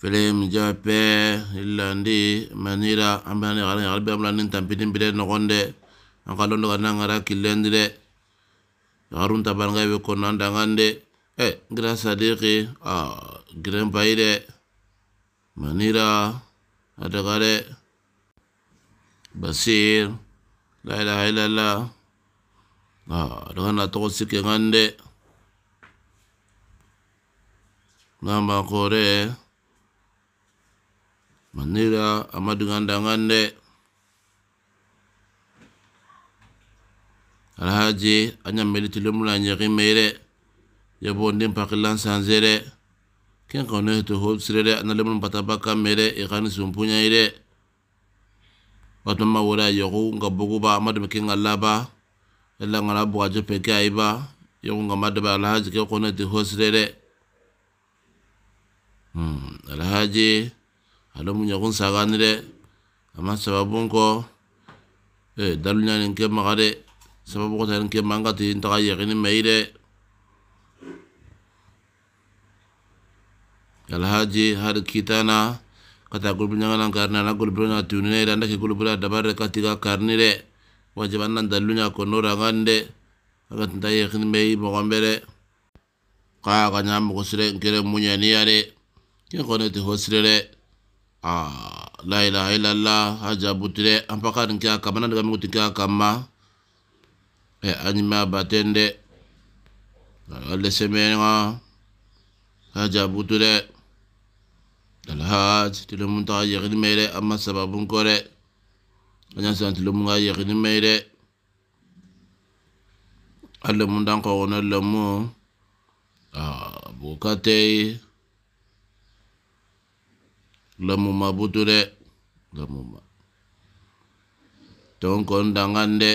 film jape illandi manira ambani garan be amlanin tampidin bide nogonde an kalon daga nan gara killendi de garun taban gaibe konnan dangande e gra sadiki a giren payi manira adagare basir la ilaha illallah a daga na sikke ngande namba kore manira amadu ganda ngande alhaji anyamedi tulemula nyeri mere yabo ndim pakilan sanzere ken kono to hol sirere analemun patabaka mere e kanis umpunya ire watoma wora yoku nga buguba amadu mekin alaba ella ngala buwa jope kia iba yoku nga madaba alhaji ken kono to hol sirere hmm. alhaji alhaji ado muñakun sagani de ama sababun ko e daluñanin ke maga de sababu kotanin ke mangati ntaxa yexini mayi de alhaji har kitana kata gulbu ñaganan karni ana gulbu na tunine de anda ke gulbula dabarre katiga karni de wajib annan dalluña konnorangan de agatinta yexini mayi moxonbe de kaa aga ñamogo sire nkere muñaniya de ke xoneti ho sire de laila ilalla hajabutire ampakarin kya kama nani kami kuti kya kama e anima batende alle semenga hajabutire alhaj tilumun taa yegini meire amma sababun kore anya san tilumun ga yegini meire alle mun dan ko wona lemu a bukatei ah, ma butu de lemu ma tong dangan de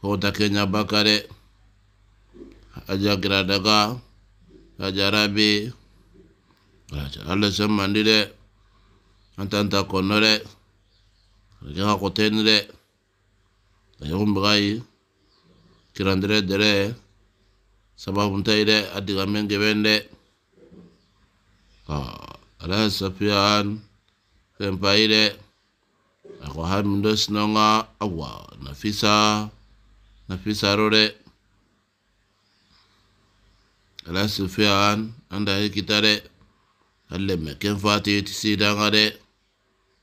kota kenya bakare de aja gira daga aja rabi alla semmandi de antanta konno de keka koteni de ayogumbigayi kirandire dere sababuntayi de adi geben de ah. ala safiyan fɛn pa yi dɛ a awa nafisa nafisa rore. dɛ ala safiyan an da yi kita dɛ hali lɛ mɛ kɛn fa te ti se danga dɛ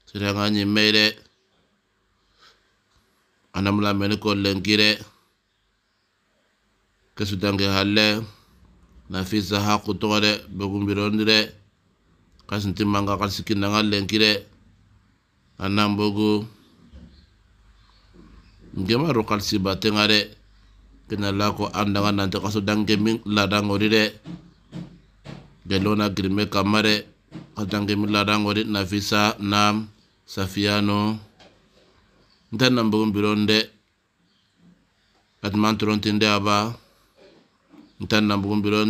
se danga nyi mɛ dɛ anamla mɛ ne kɔ lɛnki nafisa ha kutɔgɔ dɛ kasin manga kan sikindanga kire anam bogo ngema ro kalsi batenga de kena lako andanga nante kaso dange min ladango di de gelona grime kamare kadange min ladango na nafisa nam safiano ntan nan bogu biron de atman torontinde aba ntan nan bogu biron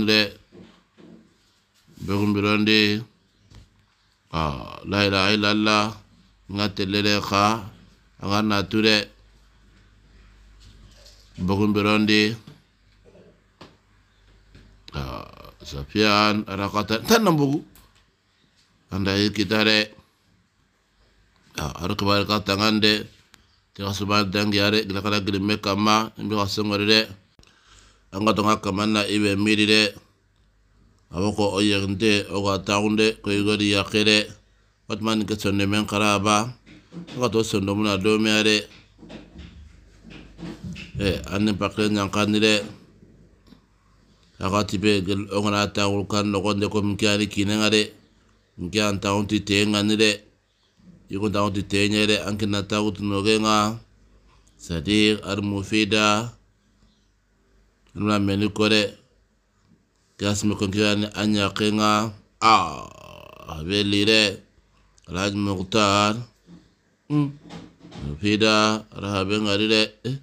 bogo bironde ah la ilaha illallah nga tellele xa aga berondi de bogunbirondi ah, safiyan arakata tan bugu anda yi kita de ar ah, kibar ka tangan de ti ka suban dangi are gila kana gilme kama imbi ka sengore anga tonga kamana ibe miri de awoko oyente oga taxunde koyigodi yaxede watimani ke sonde men xaraba oga to sondo muna domeya de eh, anni pakile ñankandi de axati be ogana taxulu kan noxonde komi ke ani kinenga de nke an taxunti teengani de يكون داون دي تينيري أنك نتاوت نوغينا صديق المفيدة نمنا مني كوري kiasima kankirani anya kenga a habelire alhaji mukhtar fida hmm. rahabe ngarire eh,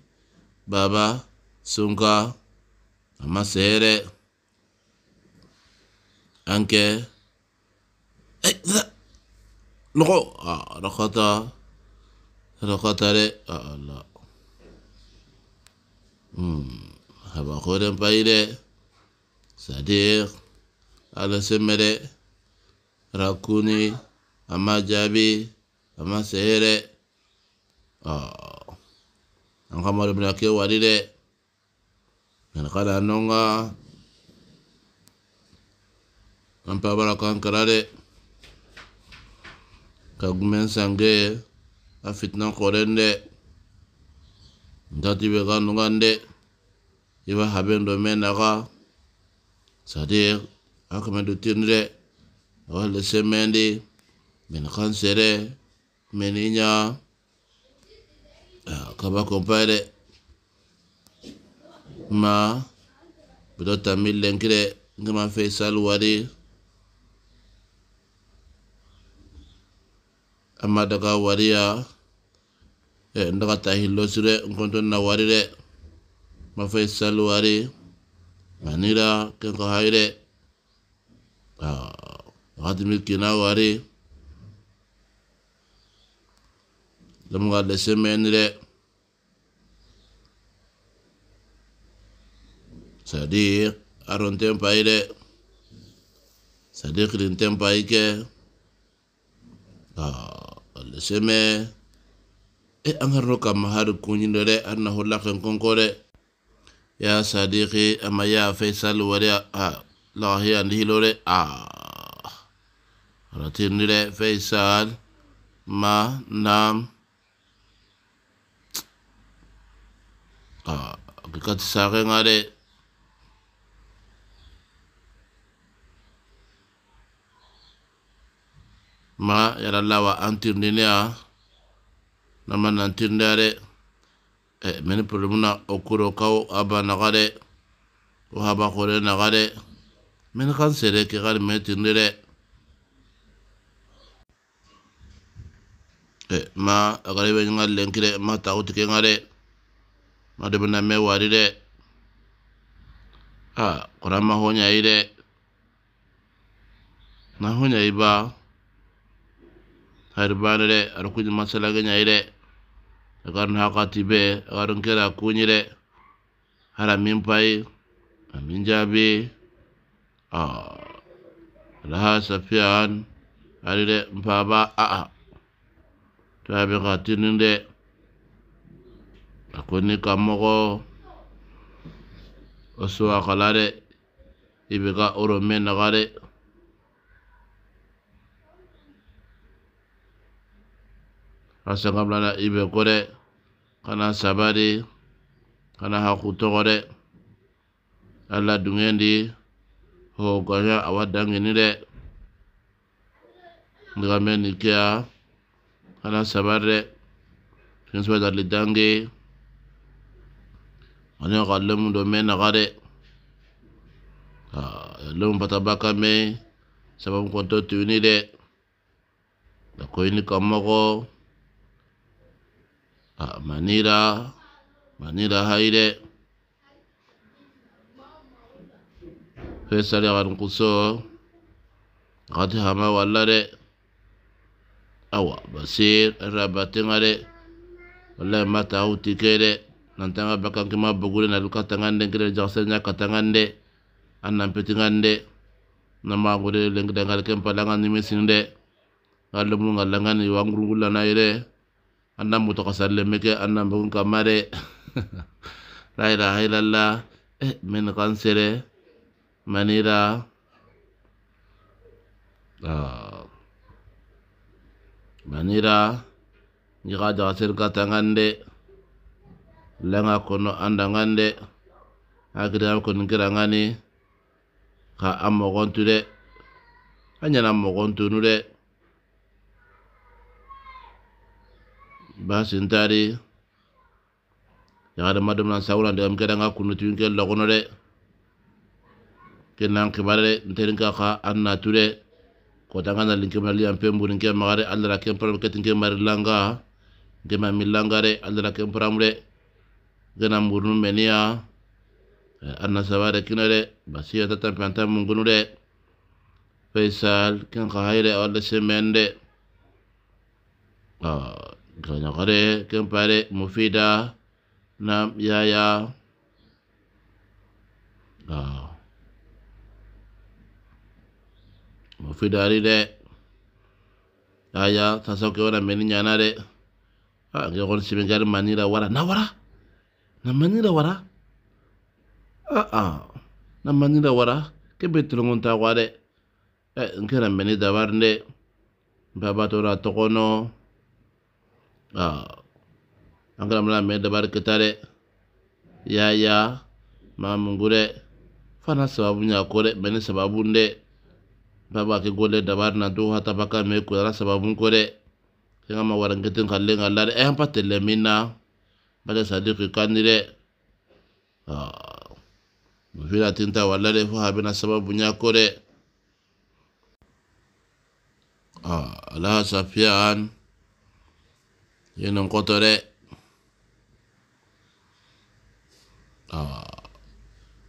baba sunka amasere anke nogo eh, rakata rakatare ala haba hmm, khoren payire sadir ala semere rakuni ama jaabi ama seere an kamaro mina ke wari de mena kana nonga an pabara kankara de ka gumen sange a fitna koren de ntati be ka nungan de iba haben do me naga sadir hakka men dutinde walla semmendi min kansere min iña ah, kaba kompayde ma bido tammil lenkide ngema fey sal wadi amma daga wariya eh, ndaga ta hillo sire nkonton na wari de ma fey sal wari manira ken ko h a i r e wakati milkina wari lamu ga lese menire sadi aron tempaire sadi kirin tempaike A lese me e an g a r r o k a m a har u k u n y i n d o r e arna h u l l a k e n konko de ya sadiki ama ya faisal wari a lahiyan hilore a ratindire faisal ma nam a kati sake ngare ma yara lawa antirndine a nama nantindare えメネプルムナオクロカオアバ流れおはばこれ流れメネカンセレケガリメティヌレえまああがれべにがれんきれまたおてけがれまでぶなめわりれあこらまほにゃいれなほにゃいばはるばれれあろくじまさらげにゃいれ ekar na hakati be ekar nkera kunyire hara min pai amin e jabi a laha safiya an arire mpaba a a tabi kati ninde akoni kamogo osuwa kalare ibiga oro men nagare asa ngamlana ibe kore kana sabari kana hakutogore ala dungendi ho goya awadang dangini de ngame ni kana sabare de dali dange ane ka do me naga ah patabaka me sabam konto tuini de da koyini a manira manira haide fesare kan kuso kati hama walla awa basir rabatinga ngare wallahi mata hauti ke nantanga bakan kima bogule na luka tangande kire jaksenya katangande annan petingande nama gure lengde ngal kempa langan ni mesinde ngalum ngalangani wangurugula ire annan meke annan bugun kamare la ilaha illallah eh min kansere manira ah. manira nyiga jagasir katangande lenga kono agira ko ngira ngani ka amogontu de anyana amogontunu de basin tari yang nan sawulan daga mi kadanga kunnutuyun ke kono de ke nan kibare de nterin ka ka an ture ko tanga na linkema liyan pemburin ke magare allara ken param ketin ke mari langa ke ma millanga de allara ken param de gana murnu an eh, anna sabare kina de basiya tan panta mungunu de faisal kan ka hayre Allah semende ah Kanya kare kempare mufida nam yaya nah. mufida ri de yaya tasau ke wara meni nyana de a ge kon mani manira wara na wara na manira wara ah, ah. na manira wara ke be tulungunta kwa de eh, nkera meni ne Baba tora tokono. waaw ah. angalamulambe dabarikitare yaya mamungure fana sababu ñakore mene sababunde ke gole dabar na do hata baka me ko ra sababun kore kinga ma warangetin kalle ngalla e eh, hampa tele minna bada sadiq kanire ah vila tinta wallare fo habina sababu nya kore ah ala safian genom Kotore.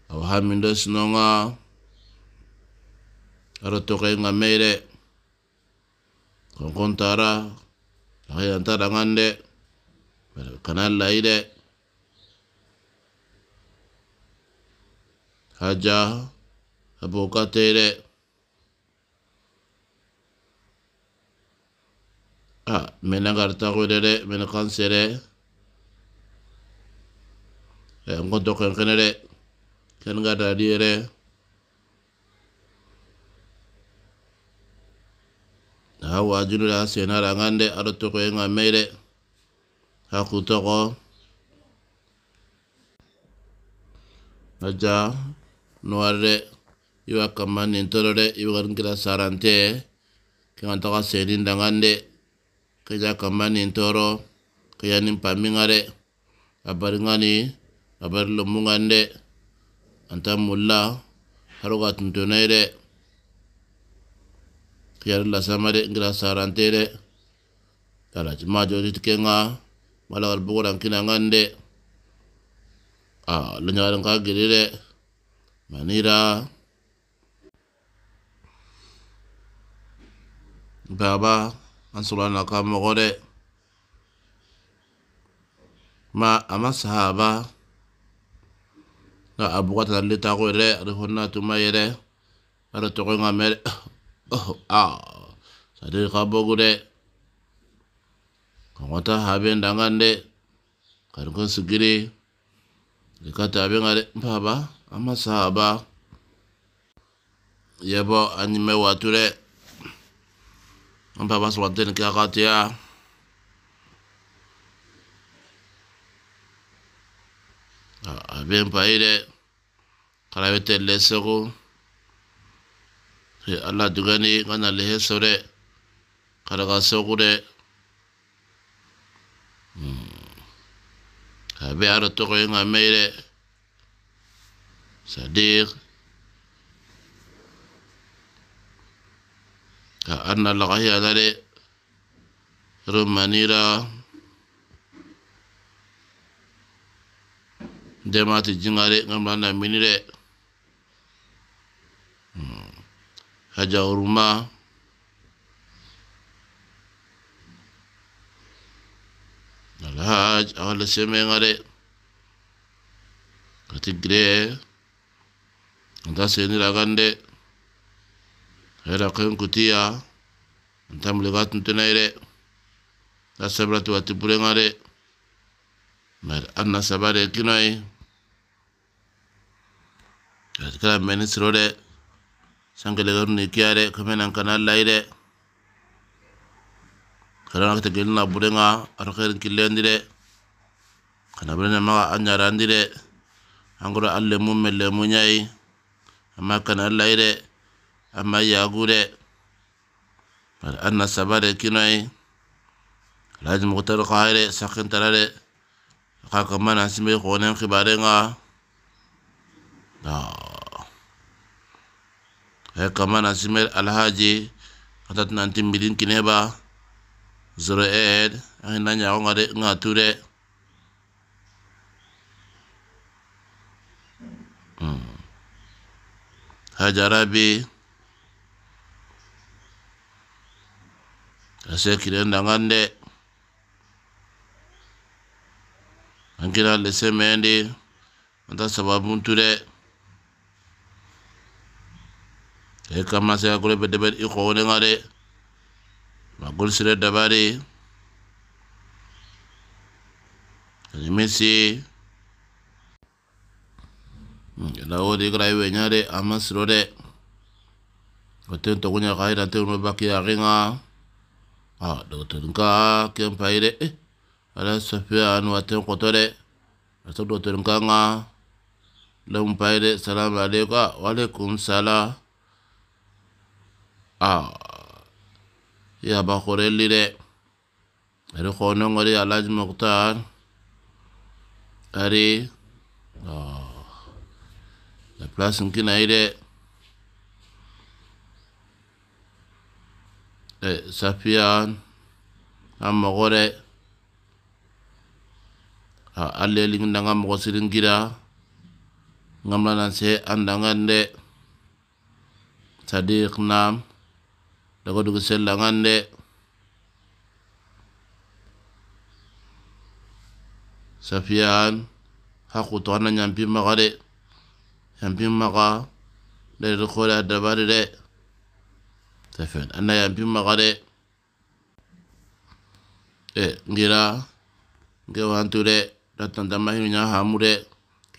Aw hamindo sinonga aro toke nga meire konkon tara ayan tara ngande kanal laide haja abokatele a ah, mena garta gode de mena kansere e eh, ngonto ken kenere ken ga da dire na ah, wajinu da sena rangande ar to ko nga mere ha ku to ko aja noare iwa kamani ntorore iwa garin sarante kan ka sedin dangande keja kamba ni ntoro keya ni paminga ngare abar ngani abar lombu ngande de anta mulla ga tuntu de kiyar la samare ngira sarante re kala jima jodi mala kina ngande de a lunyaran ka giri manira baba an sugulana ka mɔgɔ dɛ ma oh, a ma sahaba nga a buga tana le tago ye dɛ ale n'a tuma ye dɛ ale tɔgɔ ye nka mɛ dɛ sadi ka bɔgu dɛ ka ŋɔ ta haben dangan dɛ kari ko sigiri le ka ta be nka dɛ n paba a ma sahaba yɛbɔ a ɲimɛ waatu dɛ Ampa sulatin kakak ya. Abin paire karawete lesego. Allah dugani kana lehe sore karaga sogure. Abi aratoko yang ameire. Sadiq. ka anna lagaya la de rumanira demati jingare ngam lana minire hmm. haja uruma alhaj awala seme ngare kati anda anta senira gande Era kwen kutia. Ntambu legatu ntena ere. Na sabratu watipule ngare. Mare anna sabare kino hai. Kwa menisirore. Sange legatu nikiare. Kwa menangkana la ire. Kwa nana kita gilina bule nga. Arokere nkile ndire. Kwa nana nga maga anjara ndire. Angura alle mume le mwenye hai. amma yagude bari anna sabare kinoi alhaji muktar kahire sakin tarare kaka mana simbe konen kibare nga he kamana simel alhaji atat nanti milin kineba zero eight ahin nanya ko ngade ngature hajarabi kase kidenda ngande ankina lese mendi anta sababuntu de e kamma aku kule be Makul i dabari. de ma gol sire hmm, ya dabari animesi lawodi gara iwenya de ama siro de koten togunya xayidantenuno bakki yaxinga a daga tonin ka ken fayi de eh ala safiya ni waten koto de a sabu daga tonin ka nga lamun fayi de salamu alaikum wa à, alaikum sala a ya ba korelli de ari kono ngori alaji muktar ari a la place nkina yi Safiyan an mago dɛ an lelin da an ka mɔgɔ sirin gira ngam lanan se an dangan dɛ sadiq nam daga dugu sel dangan dɛ safiyan hakuto ana nyampin maga dɛ nyampin maga da da kodaya dabari dɛ tafen ana ya bimma gare ngira a e nge تفن أنا يمبين مغاري إيه نجيرا نجي و ا ن ت و a ي راتن دمهي نيا a ا م و ر ي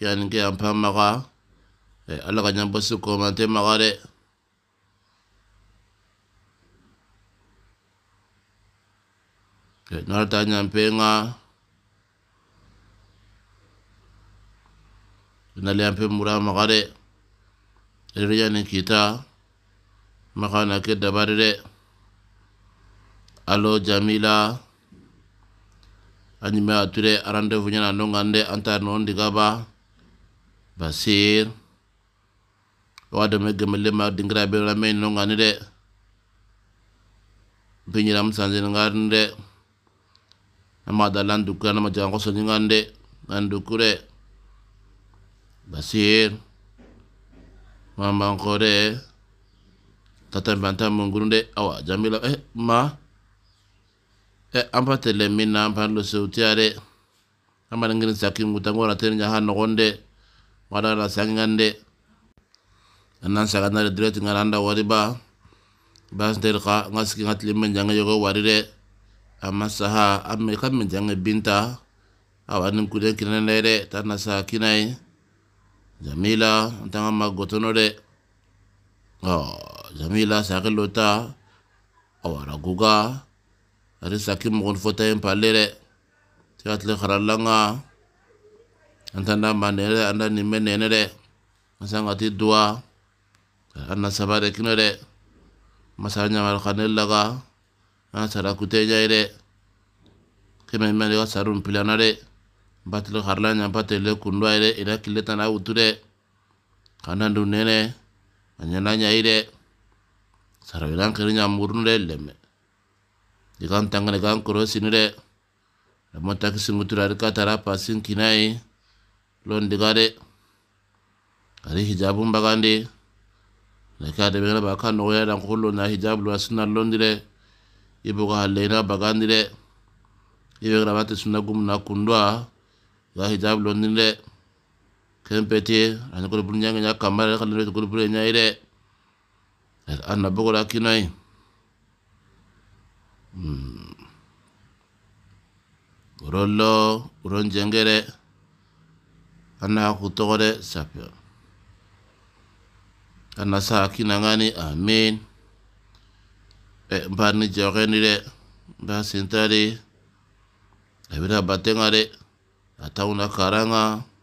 a ي ا ن نجي أمبان مغا إ ي a أ ل a n ن ي ا بسو كومانتي مغاري 날다 magare 한뱅무 a n 가레에리야 i t a makana ke dabari de alo jamila a ɲime a ture arandevu ɲana no ŋande non digaba basir wada me gemele ma dingira be lame no ŋani de bi ɲinam sanzini ŋarin ama dalan dukura nama jagan kosoni ŋande andu kure basir kore tata mbanta mungurunde awa Jamila eh ma eh ampa tele mina ampa lo seutiare amana ngin ngutango na ten nyaha nogonde wada la sangande anan sagana de tinga randa wari ba bas der ka ngaski ngatli men janga yogo wari re amma saha amma kam men binta awa nim kuden kinan lere tana sa nai jamila ntanga magotono de oh Zamila, Sakel Lota, Awara Guga, Arisaki, Mugun Fotein, Pallire, Teatle, Jarlanga, Antean da, Manere, Antean da, Nimen Nenere, Antean da, Tidua, Antean da, Sabarik Nenere, Antean da, Masalina, Marokan Nelaga, Antean ah da, Sarakutei Njai, Antean da, Kemenei Marikasarun Pilana, Antean Batile Jarlanian, Batileo Kundua, Antean da, Irakile Tanauutu, Antean da, sarawilan kiri nyamburnu de lemme dikan tanga dikan korosini de lamo taki singuturari katara pasin kinai lon diga kari ari hijabun bagandi laka de bena baka ya dan kullo na hijab lo sunna londi de ibuga halena bagandi ibu ibe bate sunna gum na kundwa ga ya hijab londi de kempete an ko bunyanga nya kamara kan ko bunyanga ire Et anna bukura kinai. Mm. Urollo, uron jengere. Anna kutogore, sapio. Anna saa kinangani, amin. E, mpani jokenire, mpani sintari. Ebira batengare, atauna karanga. karanga.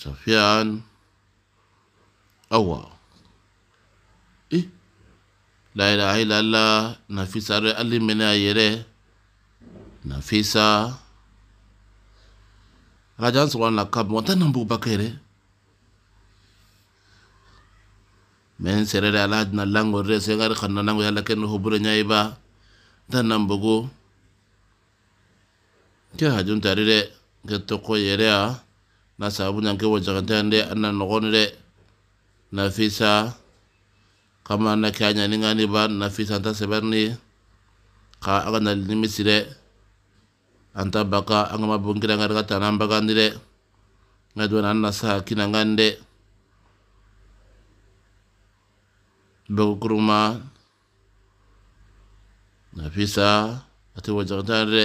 sa fian awa i la ila ila la na fisa re ali mena ayere na fisa rajan so wan la kab wanta na bu bakere men sere re ala na lango re se ngar khanna nango yalla ken ho bure nyaiba tan nam bugo ke hajun tarire ke to ko yere a na sababu ñanke wo jagantayan de na nafisa kama na ke a ban, ba nafisa anta seberni ka aga na nali de anta baka an gama bonkirangari ka tanan bagandi de nga duwana an na kuruma na nafisa ati wo tende de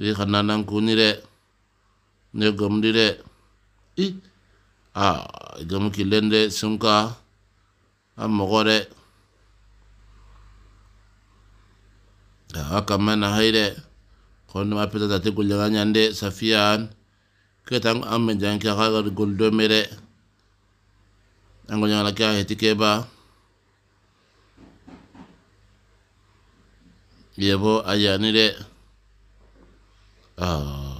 ri nang nanankunni de ne gom di de i a e gom kilen de sunka a mogore a ka mɛ na hai dɛ kɔn ma peta ta te ga nyande de ke tang am men jan ka ga gol do me de nyala ka heti ke ba yebo ayani ah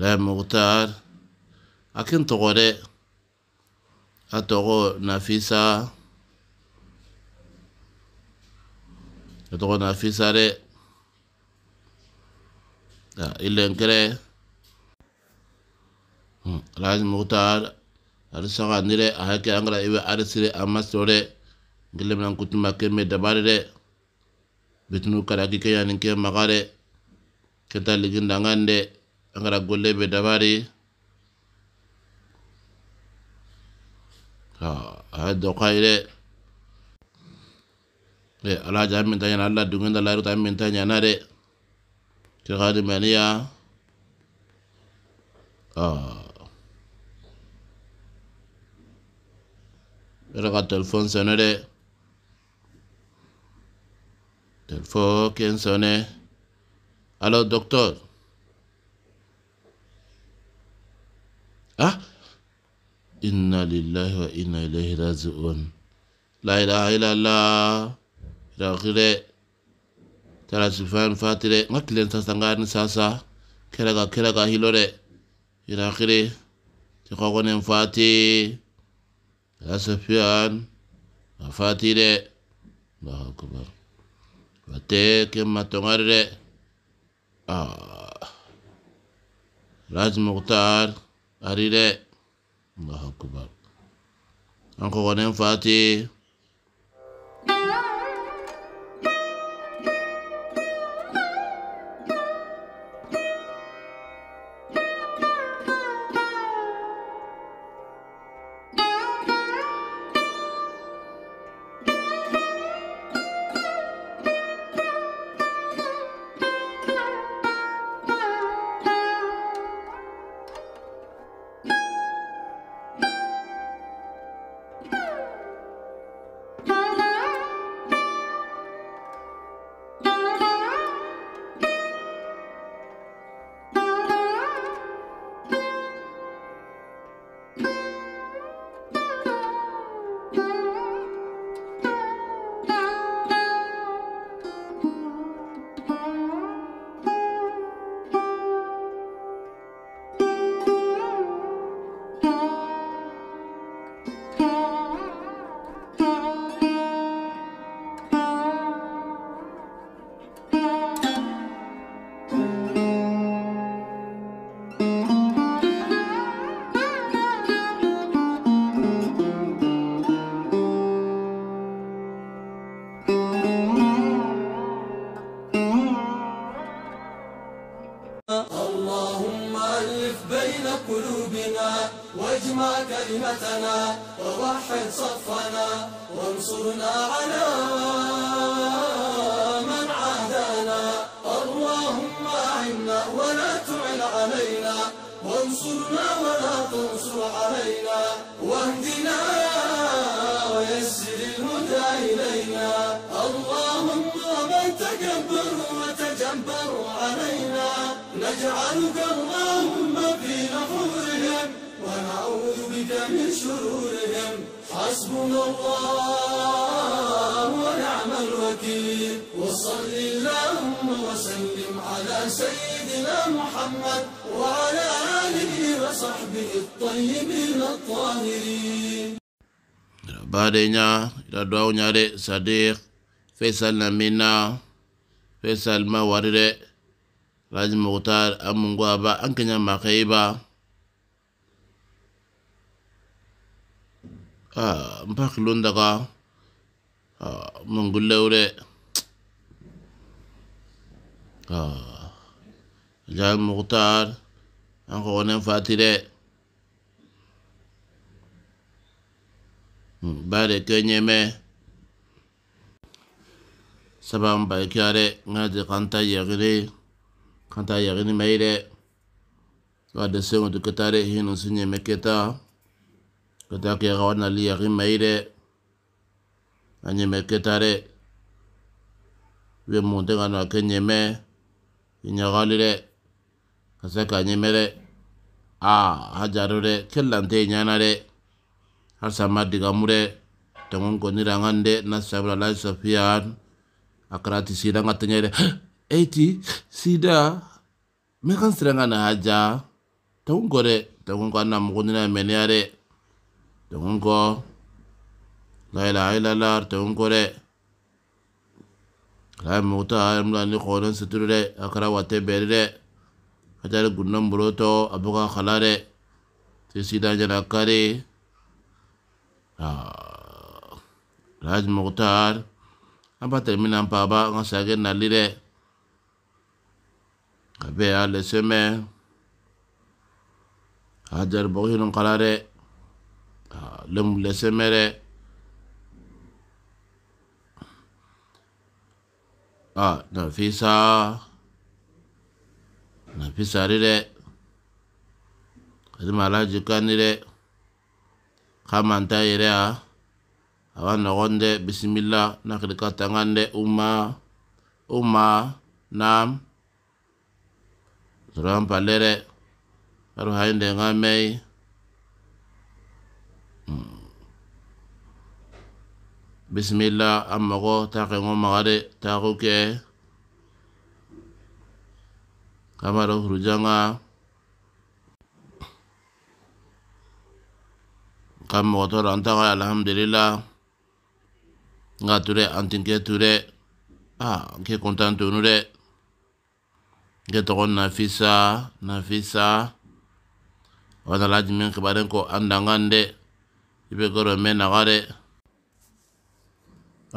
Remutar. Akin togore. Atogo nafisa. Atogo nafisa re. Ya, ilen kere. Raj Mukhtar. Arisaga nire. Ahake angra iwe arisire sore, Gilem nan kutuma keme dabare re. Bitnu karaki keya ninkeya magare. Kenta ligin dangande. Kenta ligin dangande angara gulebe dabari ha ha do kaire le ala jam min tanya ala dungen da laru tam min tanya na ke mania ha Raka telefon sana re Telefon Alo Halo doktor ah inna lillahi wa inna ilaihi raji'un la ilaha illallah rakire tara sufan fatire ngakilen sasa ngani sasa keraga keraga hilore irakire tikokonen fati ya sufyan afatire allahu akbar wate kemma tongarire ah raj muhtar ari dɛ allahu akbar an kɔgɔnen fa te علينا واهدنا ويسر الهدى إلينا اللهم من تكبر وتجبر علينا نجعلك اللهم في نحورهم ونعوذ بك من شرورهم حسبنا الله ونعم الوكيل وصل اللهم وسلم على سيدنا سيدنا محمد وعلى آله وصحبه الطيبين الطاهرين بارينا دعوة نار صديق فيصل نمينا فيصل ما وارد راج مغتار أمونغوا با أنكنا مخيبا آه مباك لندقا آه منغلوري آه jal mukhtar an kogonen fati de hmm, bade kenyeme saban baykare ngati kanta yagiri kanta yagini mai de wade sengotu ketare hinu sunyeme keta keta kega wanali yagi mai de anyeme ketare we munte ngano kenyeme inyagali de ka se k'a ɲɛmɛ dɛ a hajaro dɛ kellante ɲana dɛ harisa ma digamu dɛ tengon konira ngan dɛ na sabra la sofian akra ti sida nga nyere dɛ aja sida me kan sira nga na haja tengon ko re tengon ko an na mugu nina mɛniya dɛ tengon ko la ilaha illallah tengon ko re Kaya ta ni kɔnɔ situru dɛ akara wate bɛri ka gunung gundan buroto abuka kalare sai sida jana ah, raj mukhtar apa terminan papa an paba an ka sage hajar dɛ a bɛ a ah mɛ a a nafisa nafisari dɛ a ti ma alaji kandi dɛ a a ka nɔgɔn dɛ bisimila nakili ka uma uma nam sɔrɔ palere palɛ dɛ karo bisimila an Kamaru Rujanga, hurjanga kam mogotoɗo antaxa alhamdulillah nga ture ke ture a ah, nke content tonu na nke na nafisa nafisa wana laji min kibaren ko andangan de ibe goro me naga a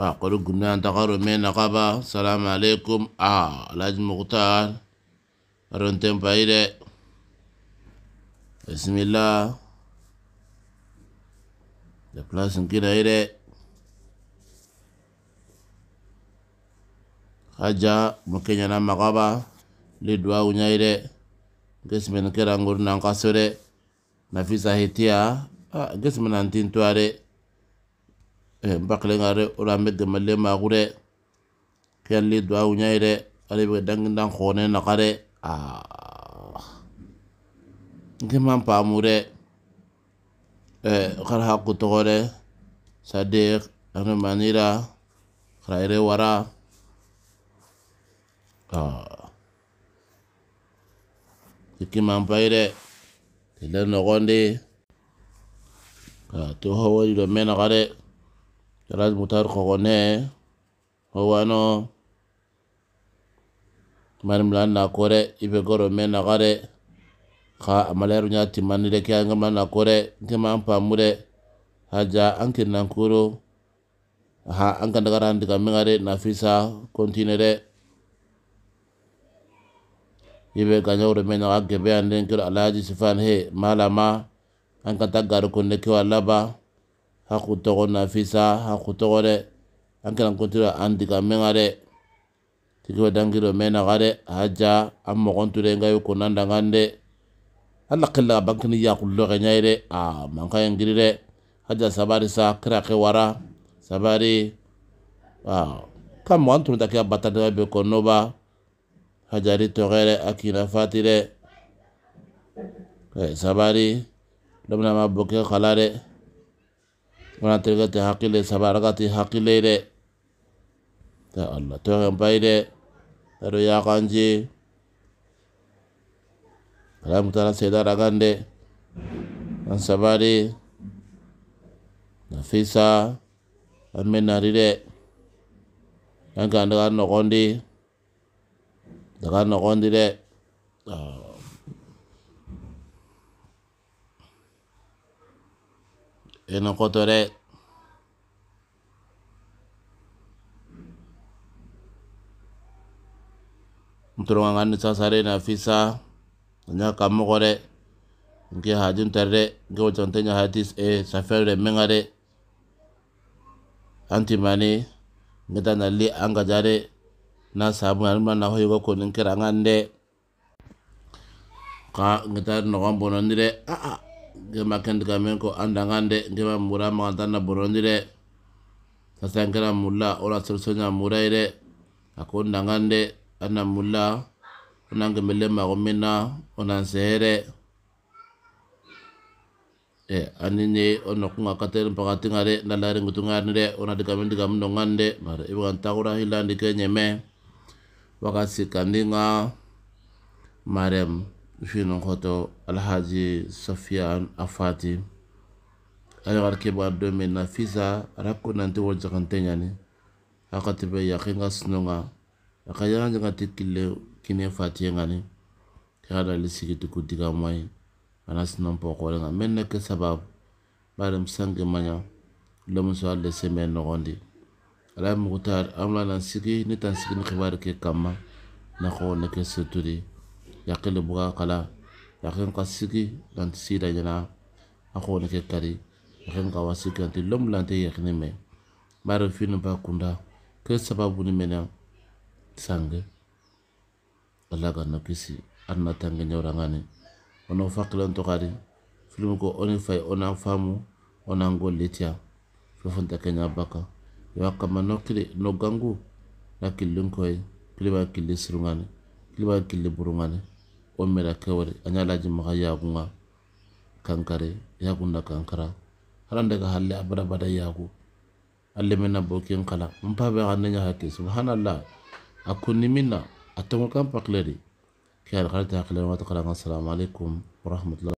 ah, kodo gumne antaka ro me naga salamu a ah, laji mukhtar Aron pa yi Bismillah, bisimila da pilasi n haja mu kenyana magaba le duwawu nya yi dɛ gesimɛni nafisa hitia, ah gesimɛni an tin tuwa dɛ eh n bakilen ka dɛ o la an bɛ gɛmɛlen maaku Ah. nke man paamu dɛ eh, kara ha sadek, dɛ manira kara yɛrɛ wara ah. kiki man payi dɛ tile nɔgɔndi ah, to hawa yi dɔ mɛnaga dɛ kara mutar kɔgɔ hawa no. mani mla na kore ibe goro me na gare ka amaleru nya ti mani de kya ngama na kore ke ma pa mure haja anke na kuro ha anka daga ran daga me gare na fisa kontinere ibe ga nyaw re me na ga be an den kro alaji sifan he mala ma anka daga ro kone ke wala ba ha ku to go na fisa ha ku to go re anka na kontira an daga me gare tijuwa dangiro mena gare haja amma gonture ngayo kunanda ngande alla kella bankini ya kullo ganyayre a manka yangirire haja sabari sa kira ke wara sabari a kam mo antum takia ya batata be konoba hajari togere akina fatire eh, sabari dabna ma boke khalare wana tirgati hakile sabaragati hakile re ya allah kan to deh, pay ya kanji, kalau mutara sedar agan deh, an sabari nafisa an naride, de an kan, kan, kan kondi, nogondi no kondi de ah. enak kotor deh. mturonga ngani sasare na fisa nya kammo nke hajun tare nke wajonte nya e safere mengare anti mani ngeta na li anga jare na sabu alma na hoyo ko nin kira ngande ka ngeta no gambo nondire a a ge makend kamen ko anda ngande nge ma mura ma tanna sasa ngera mulla ola muraire akon ngande ana mula ona ngembele ma mina ona zere e ani ne ono kunga katere mpakati ngare na lare ngutu ngare de ona dikamen dikamen no ngande mare ibu kan takura hilandi ke nyeme wakasi kandinga marem fino koto alhaji sofian afati ayo gar ke ba do men na fisa rakko nanti wol jakante nyani akati be yakinga sunonga aka yaga jaga ti kille kine fatiye ngani kaga dali sigiti kutiga moyi ana sinan pokore nga men ne ke sababu barem sange manya lemuso alle seme nogondi ala mugutar amla nan sigi ni tan sigi ni xibaar ke kamma na ko ke yaqile buga kala yaqin ka sigi nanti sida jana a ne ke kari yaqin ka wasi kanti lom lante yaqini me bare finu ba kunda ke sababu ni mena sange alla ganna kisi anna tange ñawrangani ono onto kari filimu ko oni fay ona faamu onan gollitiya fofonta keña bakka yo hakkama kili no gangu na killinkoye kiliba kili sirungani kiliba killi burungani o mera kewari a ñalaji maxa yagunga kankare yagunna kankara daga halle a badabada yagu alle mena bo ken kala npa be xa ne ñaxa subhanallah أكون منا أتمنى كم بقلري كان غير تاكلنا وتقرأنا السلام عليكم ورحمة الله